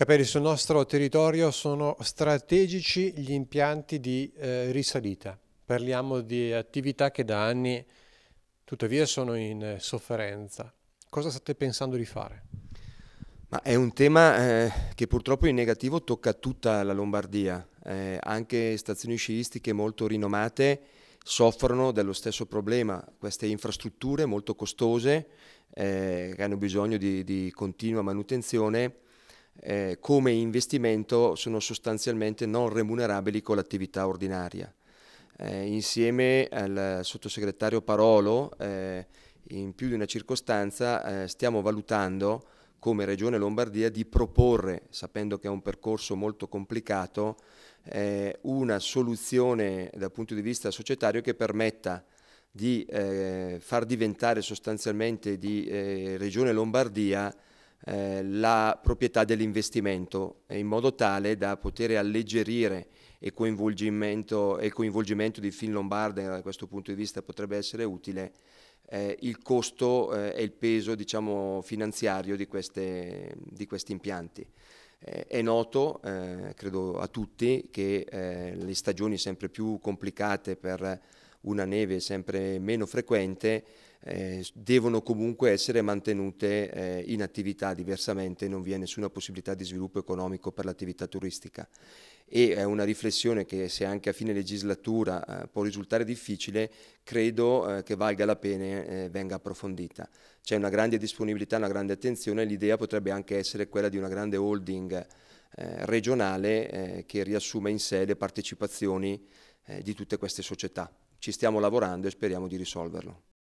Capelli, sul nostro territorio sono strategici gli impianti di eh, risalita. Parliamo di attività che da anni tuttavia sono in sofferenza. Cosa state pensando di fare? Ma è un tema eh, che purtroppo in negativo tocca tutta la Lombardia. Eh, anche stazioni sciistiche molto rinomate soffrono dello stesso problema. Queste infrastrutture molto costose eh, che hanno bisogno di, di continua manutenzione eh, come investimento sono sostanzialmente non remunerabili con l'attività ordinaria. Eh, insieme al sottosegretario Parolo, eh, in più di una circostanza, eh, stiamo valutando come Regione Lombardia di proporre, sapendo che è un percorso molto complicato, eh, una soluzione dal punto di vista societario che permetta di eh, far diventare sostanzialmente di Regione Lombardia eh, la proprietà dell'investimento in modo tale da poter alleggerire e coinvolgimento, e coinvolgimento di Fin Lombarda eh, da questo punto di vista potrebbe essere utile eh, il costo eh, e il peso diciamo, finanziario di, queste, di, questi impianti. Eh, è noto, eh, credo a tutti, che le stagioni sempre più complicate per una neve sempre meno frequente, eh, devono comunque essere mantenute eh, in attività, diversamente non vi è nessuna possibilità di sviluppo economico per l'attività turistica. E è una riflessione che se anche a fine legislatura eh, può risultare difficile, credo eh, che valga la pena eh, venga approfondita. C'è una grande disponibilità, una grande attenzione, l'idea potrebbe anche essere quella di una grande holding eh, regionale che riassuma in sé le partecipazioni di tutte queste società ci stiamo lavorando e speriamo di risolverlo.